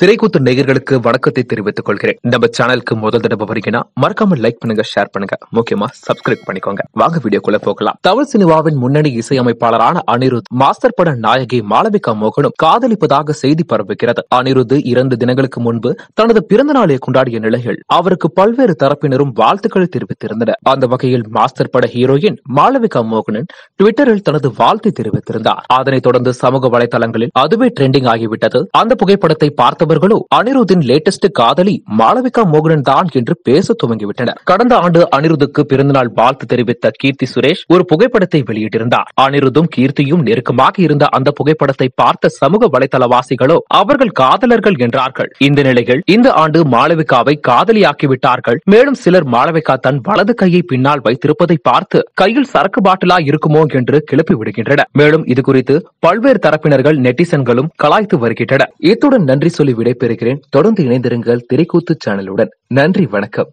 திரைக்கூத்து நேயர்களுக்கு வணக்கத்தை தெரிவித்துக் கொள்கிறேன் நம்ம சேனலுக்கு முதல் தடவை வரீங்கன்னா மறக்காம லைக் பண்ணுங்க ஷேர் பண்ணுங்க முக்கியமா சப்ஸ்கிரைப் பண்ணிக்கோங்க வாங்க வீடியோக்குள்ள போகலாம் தமிழ் சினிமாவின் முன்னணி இசையமைப்பாளரான அனிருத் மாஸ்டர் பட நாயகி மாளவிகா மோகனும் காதலிப்பதாக செய்தி பரவுகிறது அனிருத் இரண்டு தினங்களுக்கு முன்பு தனது பிறந்த நாளை கொண்டாடிய நிலையில் அவருக்கு பல்வேறு தரப்பினரும் வாழ்த்துக்களை தெரிவித்திருந்தனர் அந்த வகையில் மாஸ்டர் பட ஹீரோயின் மாளவிகா மோகனன் ட்விட்டரில் தனது வாழ்த்தை தெரிவித்திருந்தார் அதனைத் தொடர்ந்து சமூக வலைதளங்களில் அதுவே ட்ரெண்டிங் ஆகிவிட்டது அந்த புகைப்படத்தை பார்த்த பார்த்தவர்களோ அனிருத்தின் லேட்டஸ்ட் காதலி மாளவிகா மோகனன் தான் என்று பேச துவங்கிவிட்டனர் கடந்த ஆண்டு அனிருத்துக்கு பிறந்தநாள் வாழ்த்து தெரிவித்த கீர்த்தி சுரேஷ் ஒரு புகைப்படத்தை வெளியிட்டிருந்தார் அனிருத்தும் கீர்த்தியும் நெருக்கமாக இருந்த அந்த புகைப்படத்தை பார்த்த சமூக வலைதளவாசிகளோ அவர்கள் காதலர்கள் என்றார்கள் இந்த நிலையில் இந்த ஆண்டு மாளவிகாவை காதலியாக்கிவிட்டார்கள் மேலும் சிலர் மாளவிகா தன் வலது கையை பின்னால் வைத்திருப்பதை பார்த்து கையில் சரக்கு பாட்டிலா இருக்குமோ என்று கிளப்பி விடுகின்றனர் மேலும் இதுகுறித்து பல்வேறு தரப்பினர்கள் நெட்டிசன்களும் கலாய்த்து வருகின்றனர் இத்துடன் நன்றி சொல்லி விடைபெறுகிறேன் தொடர்ந்து இணைந்திருங்கள் திரைக்கூத்து சேனலுடன் நன்றி வணக்கம்